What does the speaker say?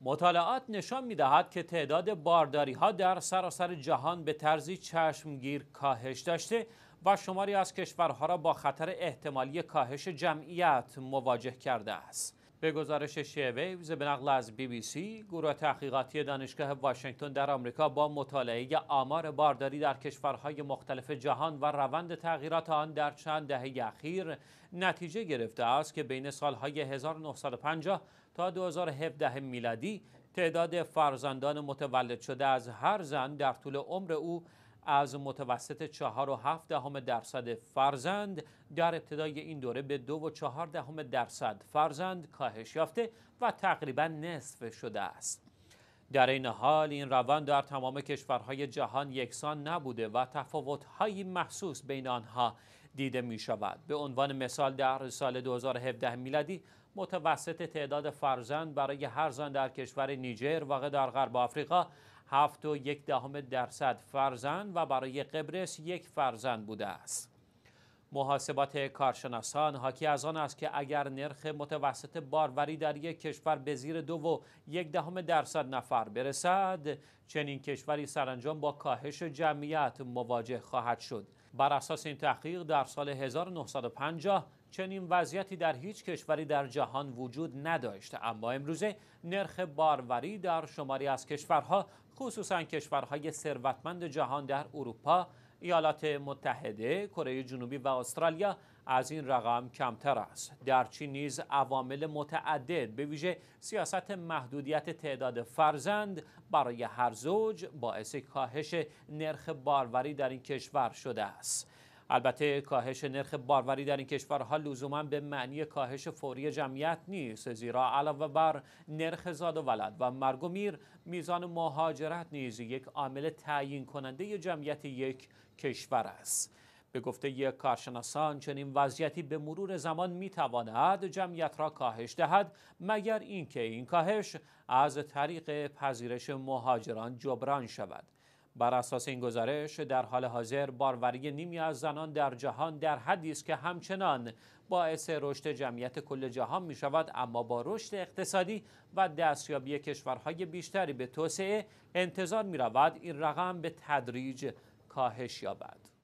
مطالعات نشان می دهد که تعداد بارداری ها در سراسر جهان به طرزی چشمگیر کاهش داشته و شماری از کشورها را با خطر احتمالی کاهش جمعیت مواجه کرده است. به گزارش شیویوز به نقل از بی بی سی، گروه تحقیقاتی دانشگاه واشنگتن در آمریکا با مطالعه آمار بارداری در کشورهای مختلف جهان و روند تغییرات آن در چند دهه اخیر نتیجه گرفته است که بین سالهای 1950 تا 2017 میلادی تعداد فرزندان متولد شده از هر زن در طول عمر او از متوسط 47 و درصد فرزند در ابتدای این دوره به دو و درصد فرزند کاهش یافته و تقریبا نصف شده است. در این حال این روند در تمام کشورهای جهان یکسان نبوده و تفاوتهایی محسوس بین آنها دیده می شود. به عنوان مثال در سال 2017 میلادی متوسط تعداد فرزند برای هر زن در کشور نیجر واقع در غرب آفریقا هفت و یک دهم درصد فرزند و برای قبرس یک فرزند بوده است. محاسبات کارشناسان حاکی از آن است که اگر نرخ متوسط باروری در یک کشور به زیر دو و یک دهم درصد نفر برسد چنین کشوری سرانجام با کاهش جمعیت مواجه خواهد شد بر اساس این تحقیق در سال 1950 چنین وضعیتی در هیچ کشوری در جهان وجود نداشت اما امروزه نرخ باروری در شماری از کشورها خصوصا کشورهای ثروتمند جهان در اروپا ایالات متحده، کره جنوبی و استرالیا از این رقم کمتر است. در چین نیز عوامل متعدد به ویژه سیاست محدودیت تعداد فرزند برای هر زوج باعث کاهش نرخ باروری در این کشور شده است. البته کاهش نرخ باروری در این کشورها لزوما به معنی کاهش فوری جمعیت نیست زیرا علاوه بر نرخ زاد و ولد و مرگ و میر میزان مهاجرت نیز یک عامل تعیین کننده جمعیت یک کشور است به گفته یک کارشناسان چنین وضعیتی به مرور زمان میتواند جمعیت را کاهش دهد مگر اینکه این کاهش از طریق پذیرش مهاجران جبران شود بر اساس این گزارش در حال حاضر باروری نیمی از زنان در جهان در حدی است که همچنان باعث رشد جمعیت کل جهان می شود اما با رشد اقتصادی و دستیابی کشورهای بیشتری به توسعه انتظار می رود این رقم به تدریج کاهش یابد.